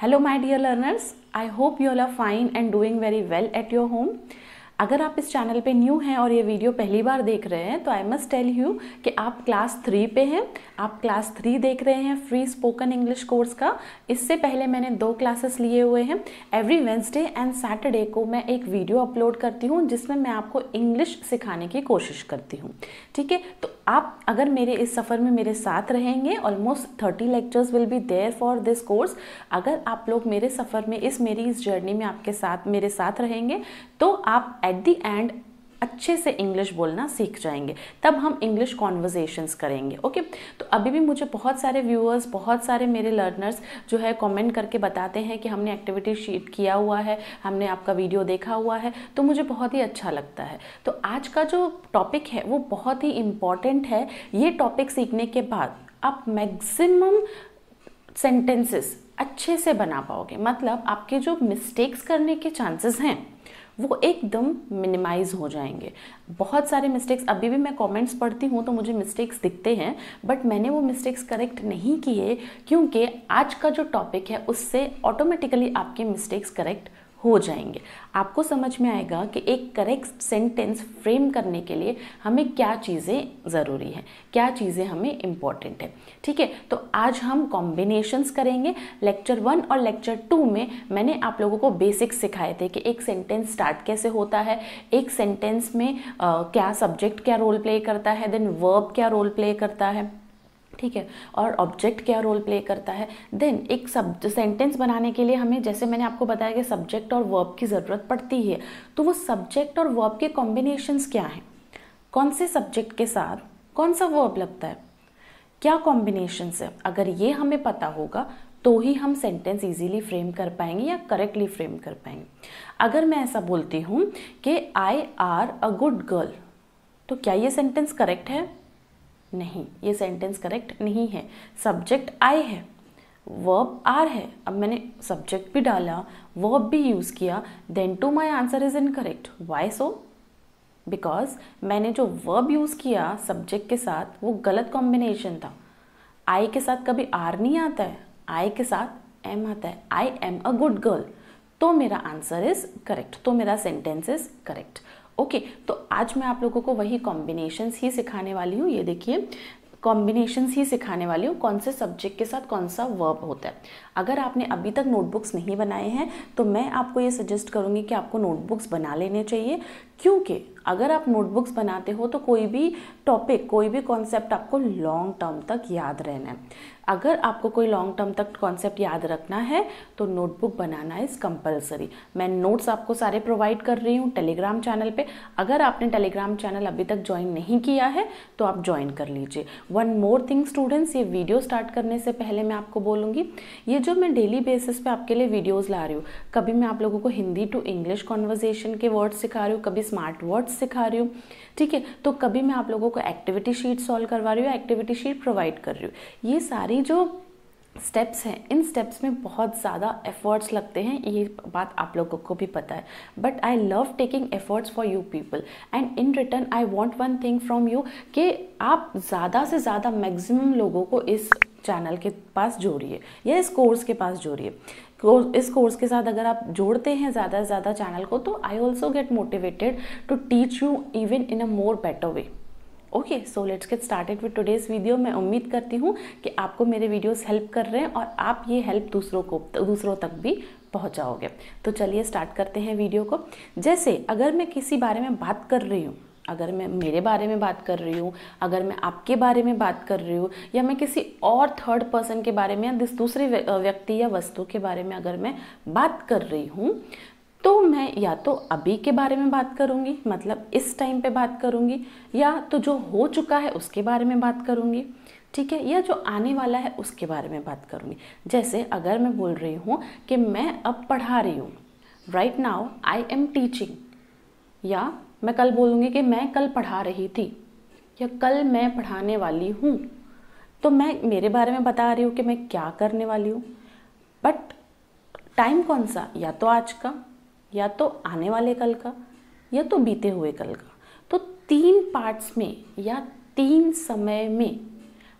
Hello my dear learners, I hope you all are fine and doing very well at your home. अगर आप इस channel पे new हैं और ये वीडियो पहली बार देख रहे हैं तो आई मस्ट टेल यू कि आप क्लास थ्री पे हैं आप क्लास थ्री देख रहे हैं फ्री स्पोकन इंग्लिश कोर्स का इससे पहले मैंने दो क्लासेस लिए हुए हैं एवरी वेंसडे एंड सैटरडे को मैं एक वीडियो अपलोड करती हूँ जिसमें मैं आपको इंग्लिश सिखाने की कोशिश करती हूँ ठीक है तो आप अगर मेरे इस सफ़र में मेरे साथ रहेंगे almost thirty lectures will be there for this course अगर आप लोग मेरे सफ़र में इस मेरी इस जर्नी में आपके साथ मेरे साथ रहेंगे तो आप एट दी एंड अच्छे से इंग्लिश बोलना सीख जाएंगे तब हम इंग्लिश कॉन्वर्जेशंस करेंगे ओके तो अभी भी मुझे बहुत सारे व्यूअर्स बहुत सारे मेरे लर्नर्स जो है कमेंट करके बताते हैं कि हमने एक्टिविटी शीट किया हुआ है हमने आपका वीडियो देखा हुआ है तो मुझे बहुत ही अच्छा लगता है तो आज का जो टॉपिक है वो बहुत ही इम्पॉर्टेंट है ये टॉपिक सीखने के बाद आप मैक्सिमम सेंटेंसेस अच्छे से बना पाओगे मतलब आपके जो मिस्टेक्स करने के चांसेस हैं वो एकदम मिनिमाइज हो जाएंगे बहुत सारे मिस्टेक्स अभी भी मैं कमेंट्स पढ़ती हूँ तो मुझे मिस्टेक्स दिखते हैं बट मैंने वो मिस्टेक्स करेक्ट नहीं किए क्योंकि आज का जो टॉपिक है उससे ऑटोमेटिकली आपके मिस्टेक्स करेक्ट हो जाएंगे आपको समझ में आएगा कि एक करेक्ट सेंटेंस फ्रेम करने के लिए हमें क्या चीज़ें ज़रूरी हैं क्या चीज़ें हमें इम्पॉर्टेंट है ठीक है तो आज हम कॉम्बिनेशंस करेंगे लेक्चर वन और लेक्चर टू में मैंने आप लोगों को बेसिक्स सिखाए थे कि एक सेंटेंस स्टार्ट कैसे होता है एक सेंटेंस में आ, क्या सब्जेक्ट क्या रोल प्ले करता है देन वर्ब क्या रोल प्ले करता है ठीक है और ऑब्जेक्ट क्या रोल प्ले करता है देन एक सब सेंटेंस बनाने के लिए हमें जैसे मैंने आपको बताया कि सब्जेक्ट और वर्ब की ज़रूरत पड़ती है तो वो सब्जेक्ट और वर्ब के कॉम्बिनेशंस क्या हैं कौन से सब्जेक्ट के साथ कौन सा वर्ब लगता है क्या कॉम्बिनेशंस है अगर ये हमें पता होगा तो ही हम सेंटेंस इजीली फ्रेम कर पाएंगे या करेक्टली फ्रेम कर पाएंगे अगर मैं ऐसा बोलती हूँ कि I are a good girl तो क्या ये सेंटेंस करेक्ट है नहीं ये सेंटेंस करेक्ट नहीं है सब्जेक्ट आई है वर्ब आर है अब मैंने सब्जेक्ट भी डाला वर्ब भी यूज़ किया then too my answer is incorrect why so because मैंने जो वर्ब यूज़ किया सब्जेक्ट के साथ वो गलत कॉम्बिनेशन था आई के साथ कभी आर नहीं आता है आई के साथ एम आता है I am a good girl तो मेरा आंसर इज़ करेक्ट तो मेरा सेंटेंस इज़ करेक्ट ओके तो आज मैं आप लोगों को वही कॉम्बिनेशंस ही सिखाने वाली हूँ ये देखिए कॉम्बिनेशंस ही सिखाने वाली हूँ कौन से सब्जेक्ट के साथ कौन सा वर्ब होता है अगर आपने अभी तक नोटबुक्स नहीं बनाए हैं तो मैं आपको ये सजेस्ट करूँगी कि आपको नोटबुक्स बना लेने चाहिए क्योंकि अगर आप नोटबुक्स बनाते हो तो कोई भी टॉपिक कोई भी कॉन्सेप्ट आपको लॉन्ग टर्म तक याद रहना है अगर आपको कोई लॉन्ग टर्म तक कॉन्सेप्ट याद रखना है तो नोटबुक बनाना इज़ कंपलसरी मैं नोट्स आपको सारे प्रोवाइड कर रही हूँ टेलीग्राम चैनल पे अगर आपने टेलीग्राम चैनल अभी तक ज्वाइन नहीं किया है तो आप ज्वाइन कर लीजिए वन मोर थिंग स्टूडेंट्स ये वीडियो स्टार्ट करने से पहले मैं आपको बोलूँगी ये जो मैं डेली बेसिस पे आपके लिए वीडियोज़ ला रही हूँ कभी मैं आप लोगों को हिंदी टू इंग्लिश कॉन्वर्जेसन के वर्ड्स सिखा रही हूँ कभी स्मार्ट वर्ड्स सिखा रही हूँ ठीक है तो कभी मैं आप लोगों को एक्टिविटी शीट सॉल्व करवा रही हूँ एक्टिविटी शीट प्रोवाइड कर रही हूँ ये सारी जो स्टेप्स हैं इन स्टेप्स में बहुत ज़्यादा एफर्ट्स लगते हैं ये बात आप लोगों को भी पता है but I love taking efforts for you people and in return I want one thing from you कि आप ज़्यादा से ज़्यादा मैक्सिमम लोगों को इस चैनल के पास जोड़िए या इस कोर्स के पास जोड़िए इस कोर्स के साथ अगर आप जोड़ते हैं ज़्यादा से ज़्यादा चैनल को तो I also get motivated to teach you even in a more better way okay so let's get started with today's video मैं उम्मीद करती हूँ कि आपको मेरे वीडियोस हेल्प कर रहे हैं और आप ये हेल्प दूसरों को दूसरों तक भी पहुँचाओगे तो चलिए स्टार्ट करते हैं वीडियो को जैसे अगर मैं किसी बारे में बात कर रही हूँ अगर मैं मेरे बारे में बात कर रही हूँ अगर मैं आपके बारे में बात कर रही हूँ या मैं किसी और थर्ड पर्सन के बारे में या दूसरे व्यक्ति या वस्तु के बारे में अगर मैं बात कर रही हूँ तो मैं या तो अभी के बारे में बात करूँगी मतलब इस टाइम पे बात करूँगी या तो जो हो चुका है उसके बारे में बात करूँगी ठीक है या जो आने वाला है उसके बारे में बात करूँगी जैसे अगर मैं बोल रही हूँ कि मैं अब पढ़ा रही हूँ right now I am teaching या मैं कल बोलूँगी कि मैं कल पढ़ा रही थी या कल मैं पढ़ाने वाली हूँ तो मैं मेरे बारे में बता रही हूँ कि मैं क्या करने वाली हूँ बट टाइम कौन सा या तो आज का या तो आने वाले कल का या तो बीते हुए कल का तो तीन पार्ट्स में या तीन समय में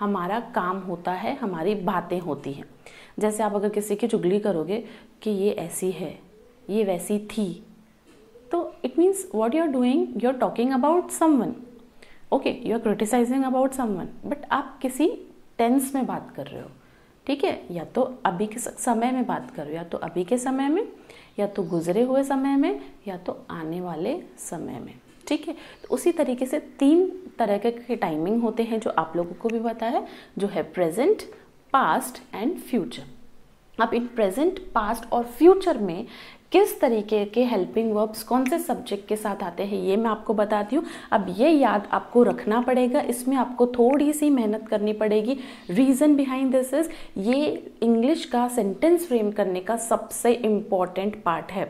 हमारा काम होता है हमारी बातें होती हैं जैसे आप अगर किसी की चुगली करोगे कि ये ऐसी है ये वैसी थी तो it means what you are doing you are talking about someone okay you are criticizing about someone but आप किसी टेंस में बात कर रहे हो ठीक है या तो अभी के समय में बात कर रहे हो या तो अभी के समय में या तो गुजरे हुए समय में या तो आने वाले समय में ठीक है तो उसी तरीके से तीन तरह के टाइमिंग होते हैं जो आप लोगों को भी पता है जो है प्रेजेंट पास्ट एंड फ्यूचर अब इन प्रेजेंट पास्ट और फ्यूचर में किस तरीके के हेल्पिंग वर्ब्स कौन से सब्जेक्ट के साथ आते हैं ये मैं आपको बताती हूँ अब ये याद आपको रखना पड़ेगा इसमें आपको थोड़ी सी मेहनत करनी पड़ेगी रीज़न बिहाइंड दिस इज़ ये इंग्लिश का सेंटेंस फ्रेम करने का सबसे इम्पॉर्टेंट पार्ट है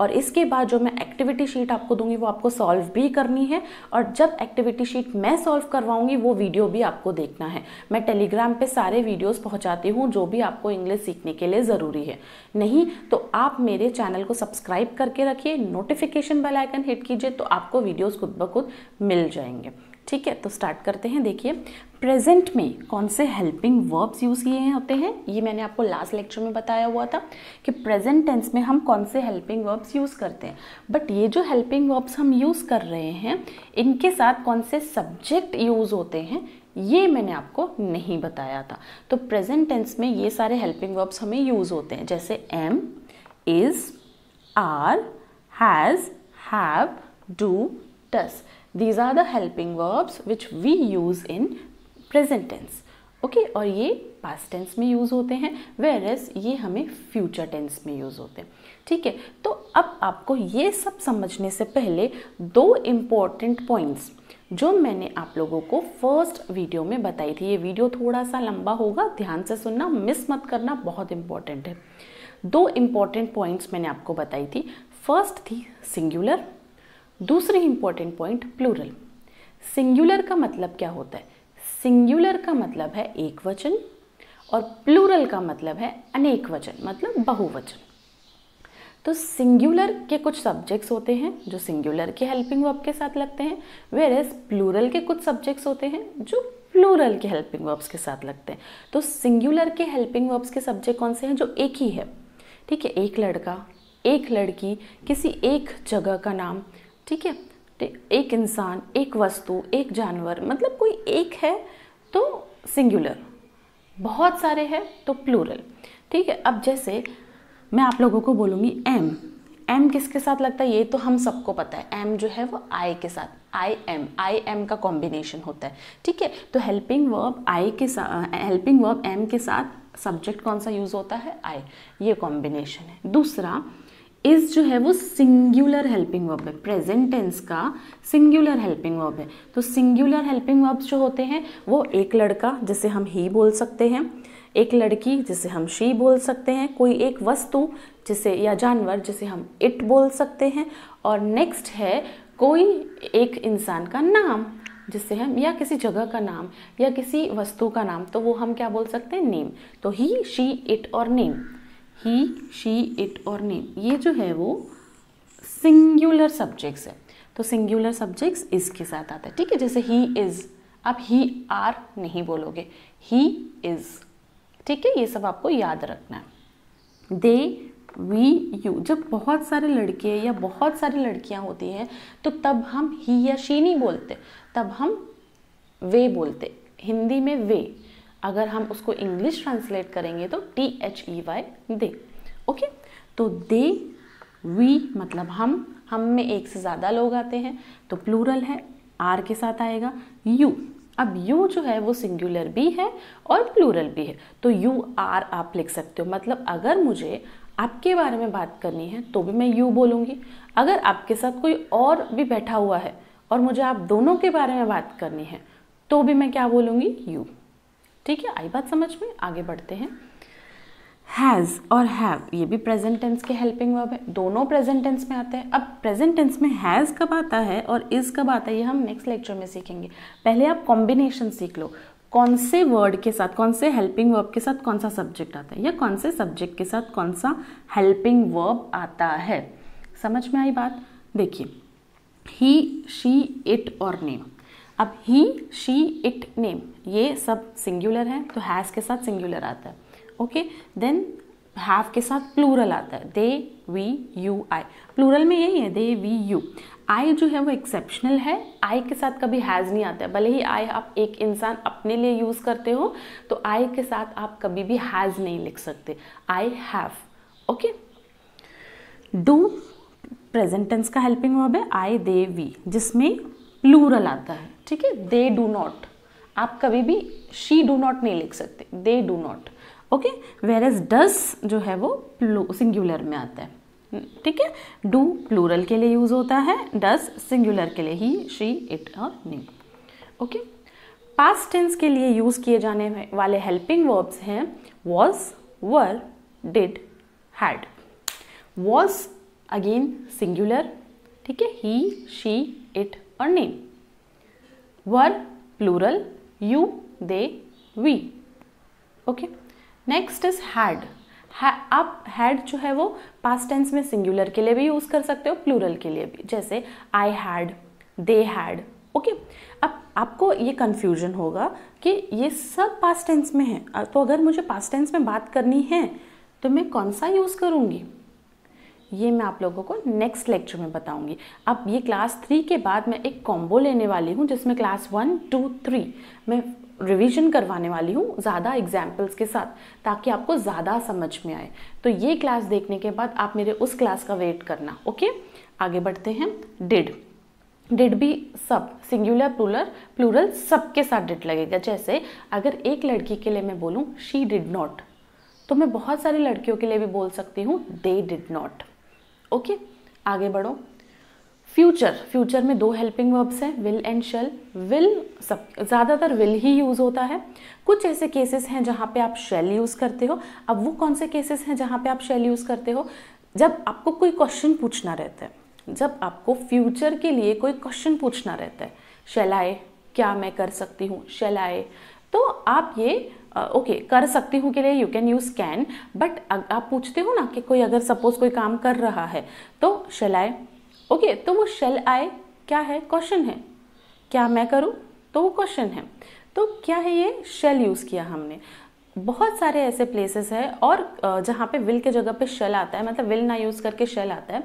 और इसके बाद जो मैं एक्टिविटी शीट आपको दूंगी वो आपको सॉल्व भी करनी है और जब एक्टिविटी शीट मैं सॉल्व करवाऊंगी वो वीडियो भी आपको देखना है मैं टेलीग्राम पे सारे वीडियोस पहुंचाती हूँ जो भी आपको इंग्लिश सीखने के लिए ज़रूरी है नहीं तो आप मेरे चैनल चैनल को सब्सक्राइब करके रखिए नोटिफिकेशन बेल आइकन हिट कीजिए तो आपको वीडियोस खुद ब खुद मिल जाएंगे ठीक है तो स्टार्ट करते हैं देखिए प्रेजेंट में कौन से हेल्पिंग वर्ब्स यूज़ किए होते हैं ये मैंने आपको लास्ट लेक्चर में बताया हुआ था कि प्रेजेंट टेंस में हम कौन से हेल्पिंग वर्ब्स यूज़ करते हैं बट ये जो हेल्पिंग वर्ब्स हम यूज़ कर रहे हैं इनके साथ कौन से सब्जेक्ट यूज़ होते हैं ये मैंने आपको नहीं बताया था तो प्रेजेंट टेंस में ये सारे हेल्पिंग वर्ब्स हमें यूज़ होते हैं जैसे am is are, has, have, do, does. These are the helping verbs which we use in present tense. Okay okay, और ये पास्ट टेंस में यूज़ होते हैं वेर एस ये हमें फ्यूचर टेंस में यूज़ होते हैं ठीक है तो अब आपको ये सब समझने से पहले दो इम्पॉर्टेंट पॉइंट्स जो मैंने आप लोगों को फर्स्ट वीडियो में बताई थी ये वीडियो थोड़ा सा लंबा होगा ध्यान से सुनना मिस मत करना बहुत इम्पॉर्टेंट है दो इम्पॉर्टेंट पॉइंट्स मैंने आपको बताई थी फर्स्ट थी सिंगुलर दूसरी इम्पॉर्टेंट पॉइंट प्लूरल सिंगुलर का मतलब क्या होता है सिंगुलर का मतलब है एक वचन और प्लूरल का मतलब है अनेक वचन मतलब बहुवचन तो सिंगुलर के कुछ सब्जेक्ट्स होते हैं जो सिंगुलर के हेल्पिंग वर्ब के साथ लगते हैं वेर एज प्लूरल के कुछ सब्जेक्ट्स होते हैं जो प्लूरल के हेल्पिंग वर्ब्स के साथ लगते हैं तो सिंगुलर के हेल्पिंग वर्ब्स के सब्जेक्ट कौन से हैं जो एक ही है ठीक है एक लड़का एक लड़की किसी एक जगह का नाम ठीक है एक इंसान एक वस्तु एक जानवर मतलब कोई एक है तो सिंगुलर बहुत सारे हैं तो प्लूरल ठीक है अब जैसे मैं आप लोगों को बोलूँगी एम एम किसके साथ लगता है ये तो हम सबको पता है एम जो है वो आई के साथ आई एम आई एम का कॉम्बिनेशन होता है ठीक है तो हेल्पिंग वर्ब आई के साथ हेल्पिंग वर्ब एम के साथ सब्जेक्ट कौन सा यूज़ होता है आई ये कॉम्बिनेशन है दूसरा इस जो है वो सिंगुलर हेल्पिंग वर्ब है प्रेजेंट टेंस का सिंगुलर हेल्पिंग वर्ब है तो सिंगुलर हेल्पिंग वर्ब्स जो होते हैं वो एक लड़का जिसे हम ही बोल सकते हैं एक लड़की जिसे हम शी बोल सकते हैं कोई एक वस्तु जिसे या जानवर जिसे हम इट बोल सकते हैं और नेक्स्ट है कोई एक इंसान का नाम जिससे हम या किसी जगह का नाम या किसी वस्तु का नाम तो वो हम क्या बोल सकते हैं नेम तो ही शी इट और नेम ही शी इट और नेम ये जो है वो सिंगुलर सब्जेक्ट्स है तो सिंगुलर सब्जेक्ट्स इज के साथ आता है ठीक है जैसे ही इज़ आप ही आर नहीं बोलोगे ही इज़ ठीक है ये सब आपको याद रखना है दे वी यू जब बहुत सारे लड़के या बहुत सारी लड़कियां होती हैं तो तब हम ही या शी नहीं बोलते तब हम वे बोलते हिंदी में वे अगर हम उसको इंग्लिश ट्रांसलेट करेंगे तो T H E Y they okay तो दे वी मतलब हम हम में एक से ज़्यादा लोग आते हैं तो प्लूरल है आर के साथ आएगा यू अब यू जो है वो सिंगुलर भी है और प्लूरल भी है तो यू आर आप लिख सकते हो मतलब अगर मुझे आपके बारे में बात करनी है तो भी मैं यू बोलूँगी अगर आपके साथ कोई और भी बैठा हुआ है और मुझे आप दोनों के बारे में बात करनी है तो भी मैं क्या बोलूँगी यू ठीक है आई बात समझ में आगे बढ़ते हैं हैज़ और हैव ये भी प्रेजेंट टेंस के हेल्पिंग वर्ब है दोनों प्रेजेंट टेंस में आते हैं अब प्रेजेंट टेंस में हैज़ कब आता है और इज़ कब आता है ये हम नेक्स्ट लेक्चर में सीखेंगे पहले आप कॉम्बिनेशन सीख लो कौन से वर्ड के साथ कौन से हेल्पिंग वर्ब के साथ कौन सा सब्जेक्ट आता है या कौन से सब्जेक्ट के साथ कौन सा हेल्पिंग वर्ब आता है समझ में आई बात देखिए ही शी इट और नेम अब ही शी इट नेम ये सब सिंगुलर है तो हैज़ के साथ सिंगुलर आता है ओके देन हैव के साथ प्लूरल आता है they we you I plural में यही है दे वी यू आई जो है वो एक्सेप्शनल है आई के साथ कभी हैज़ नहीं आता है भले ही आई आप एक इंसान अपने लिए यूज़ करते हो तो आई के साथ आप कभी भी हैज़ नहीं लिख सकते I have okay do present tense का हेल्पिंग वर्ब है आई दे वी जिसमें प्लूरल आता है ठीक है दे डू नॉट आप कभी भी शी डू नॉट नहीं लिख सकते they do not okay whereas does जो है वो सिंगुलर में आता है ठीक है डू प्लूरल के लिए यूज होता है डस सिंगुलर के लिए ही शी इट और नी ओके पास्ट टेंस के लिए यूज किए जाने वाले हेल्पिंग वर्ब्स हैं was were did had was again singular ठीक है ही शी इट और name were plural you they we okay okay? Next is had आप हैड जो है वो पास्ट टेंस में सिंगुलर के लिए भी यूज़ कर सकते हो प्लूरल के लिए भी जैसे I had they had okay अब आपको ये कन्फ्यूजन होगा कि ये सब पास्ट टेंस में है तो अगर मुझे पास्ट टेंस में बात करनी है तो मैं कौन सा यूज़ करूँगी ये मैं आप लोगों को नेक्स्ट लेक्चर में बताऊंगी अब ये क्लास थ्री के बाद मैं एक कॉम्बो लेने वाली हूँ जिसमें क्लास वन टू थ्री मैं रिवीजन करवाने वाली हूँ ज़्यादा एग्जाम्पल्स के साथ ताकि आपको ज़्यादा समझ में आए तो ये क्लास देखने के बाद आप मेरे उस क्लास का वेट करना ओके आगे बढ़ते हैं डिड डिड भी सब सिंगुलर प्लूलर प्लूरल सब के साथ डिड लगेगा जैसे अगर एक लड़की के लिए मैं बोलूँ शी डिड नॉट तो मैं बहुत सारी लड़कियों के लिए भी बोल सकती हूँ दे डिड नॉट ओके आगे बढ़ो फ्यूचर फ्यूचर में दो हेल्पिंग वर्ब्स हैं विल एंड शेल विल सब ज़्यादातर विल ही यूज़ होता है कुछ ऐसे केसेस हैं जहाँ पे आप शेल यूज़ करते हो अब वो कौन से केसेस हैं जहाँ पे आप शेल यूज़ करते हो जब आपको कोई क्वेश्चन पूछना रहता है जब आपको फ्यूचर के लिए कोई क्वेश्चन पूछना रहता है शेल आए क्या मैं कर सकती हूँ शेल आए तो आप ये ओके uh, okay, कर सकती हूँ के लिए you can use can but आप पूछते हो ना कि कोई अगर सपोज़ कोई काम कर रहा है तो शेल आए ओके तो वो शेल आए क्या है क्वेश्चन है क्या मैं करूँ तो वो क्वेश्चन है तो क्या है ये शेल यूज़ किया हमने बहुत सारे ऐसे प्लेसेस है और जहाँ पे विल के जगह पे शेल आता है मतलब विल ना यूज़ करके शेल आता है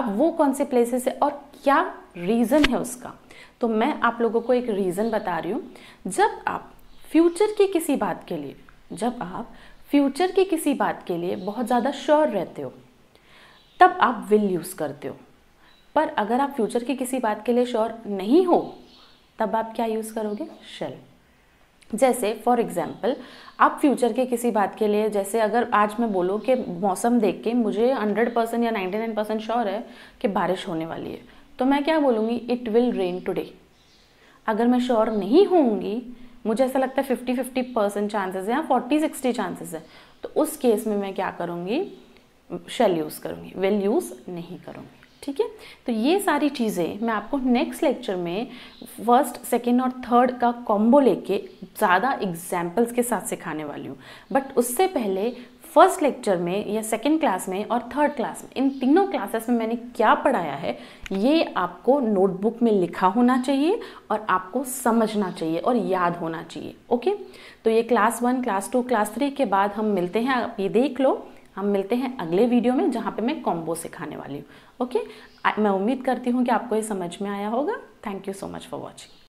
अब वो कौन से प्लेसेस है और क्या रीज़न है उसका तो मैं आप लोगों को एक रीज़न बता रही हूँ जब आप फ्यूचर की किसी बात के लिए जब आप फ्यूचर की किसी बात के लिए बहुत ज़्यादा श्योर रहते हो तब आप विल यूज़ करते हो पर अगर आप फ्यूचर की किसी बात के लिए श्योर नहीं हो तब आप क्या यूज़ करोगे शेल जैसे फॉर एग्जाम्पल आप फ्यूचर के किसी बात के लिए जैसे अगर आज मैं बोलूँ कि मौसम देख के मुझे हंड्रेड परसेंट या नाइन्टी नाइन परसेंट श्योर है कि बारिश होने वाली है तो मैं क्या बोलूँगी इट विल रेन टुडे अगर मैं श्योर नहीं होंगी मुझे ऐसा लगता है फिफ्टी फिफ्टी परसेंट चांसेस है या फोर्टी सिक्सटी चांसेस है तो उस केस में मैं क्या करूँगी शेल यूज़ करूँगी विल यूज़ नहीं करूँगी ठीक है तो ये सारी चीज़ें मैं आपको नेक्स्ट लेक्चर में फर्स्ट सेकेंड और थर्ड का कॉम्बो लेके ज़्यादा एग्जाम्पल्स के साथ सिखाने वाली हूँ बट उससे पहले फर्स्ट लेक्चर में या सेकेंड क्लास में और थर्ड क्लास में इन तीनों क्लासेस में मैंने क्या पढ़ाया है ये आपको नोटबुक में लिखा होना चाहिए और आपको समझना चाहिए और याद होना चाहिए ओके तो ये class one class two class three के बाद हम मिलते हैं आप ये देख लो हम मिलते हैं अगले वीडियो में जहाँ पे मैं कॉम्बो सिखाने वाली हूँ ओके मैं उम्मीद करती हूँ कि आपको ये समझ में आया होगा thank you so much for watching